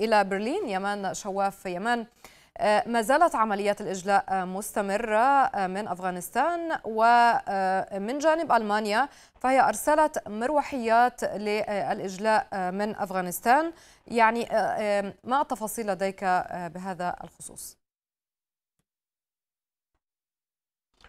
إلى برلين يمان شواف يمان آه، ما زالت عمليات الإجلاء آه، مستمرة آه، من أفغانستان ومن جانب ألمانيا فهي أرسلت مروحيات للإجلاء من أفغانستان يعني ما التفاصيل لديك بهذا الخصوص؟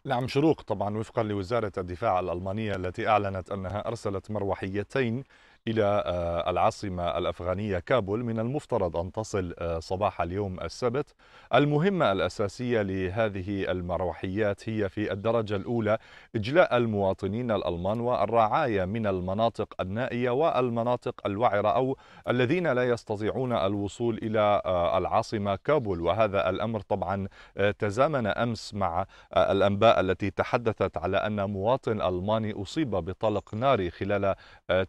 نعم شروق طبعا وفقا لوزارة الدفاع الألمانية التي أعلنت أنها أرسلت مروحيتين إلى آه، العاصمة الأفغانية كابول من المفترض أن تصل آه، صباح اليوم السبت المهمة الأساسية لهذه المروحيات هي في الدرجة الأولى إجلاء المواطنين الألمان والرعاية من المناطق النائية والمناطق الوعرة أو الذين لا يستطيعون الوصول إلى آه، العاصمة كابول وهذا الأمر طبعا تزامن أمس مع الأنباء التي تحدثت على أن مواطن ألماني أصيب بطلق ناري خلال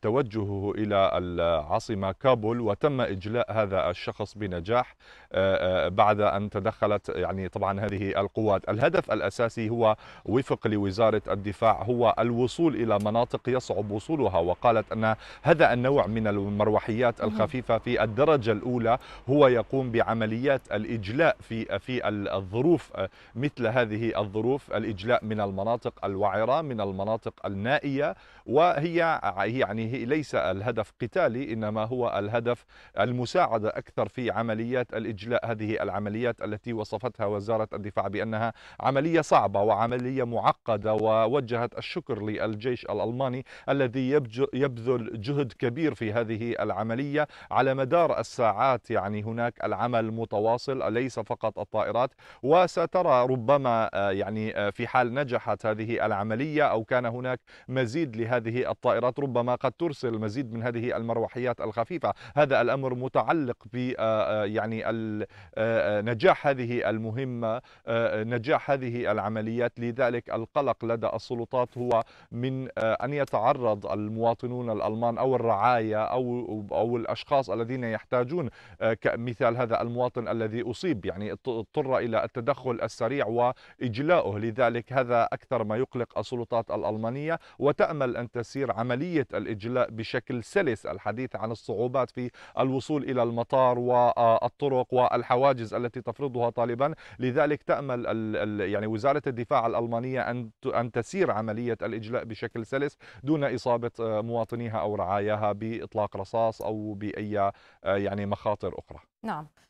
توجهه وصوله إلى العاصمة كابول وتم إجلاء هذا الشخص بنجاح آه، آه، بعد أن تدخلت يعني طبعا هذه القوات الهدف الأساسي هو وفق لوزارة الدفاع هو الوصول إلى مناطق يصعب وصولها وقالت أن هذا النوع من المروحيات الخفيفة في الدرجة الأولى هو يقوم بعمليات الإجلاء في في الظروف آه، مثل هذه الظروف الإجلاء من المناطق الوعرة من المناطق النائية وهي يعني هي يعني ليس الهدف قتالي إنما هو الهدف المساعدة أكثر في عمليات الإجلاء هذه العمليات التي وصفتها وزارة الدفاع بأنها عملية صعبة وعملية معقدة ووجهت الشكر للجيش الألماني الذي يبذل جهد كبير في هذه العملية على مدار الساعات يعني هناك العمل متواصل ليس فقط الطائرات وسترى ربما آه، يعني آه، في حال نجحت هذه العملية أو كان هناك مزيد لهذه الطائرات ربما قد ترسل مزيد المزيد من هذه المروحيات الخفيفه هذا الامر متعلق ب آه، آه، يعني آه، نجاح هذه المهمه نجاح هذه العمليات لذلك القلق لدى السلطات هو من ان يتعرض المواطنون الالمان او الرعايا او او الاشخاص الذين يحتاجون كمثال هذا المواطن الذي اصيب يعني اضطر الى التدخل السريع واجلائه لذلك هذا اكثر ما يقلق السلطات الالمانيه وتامل ان تسير عمليه الاجلاء بشكل بشكل سلس الحديث عن الصعوبات في الوصول إلى المطار والطرق والحواجز التي تفرضها طالبان لذلك تأمل يعني وزارة الدفاع الألمانية أن أن تسير عملية الإجلاء بشكل سلس دون إصابة مواطنيها أو رعاياها بإطلاق رصاص أو بأي يعني مخاطر أخرى نعم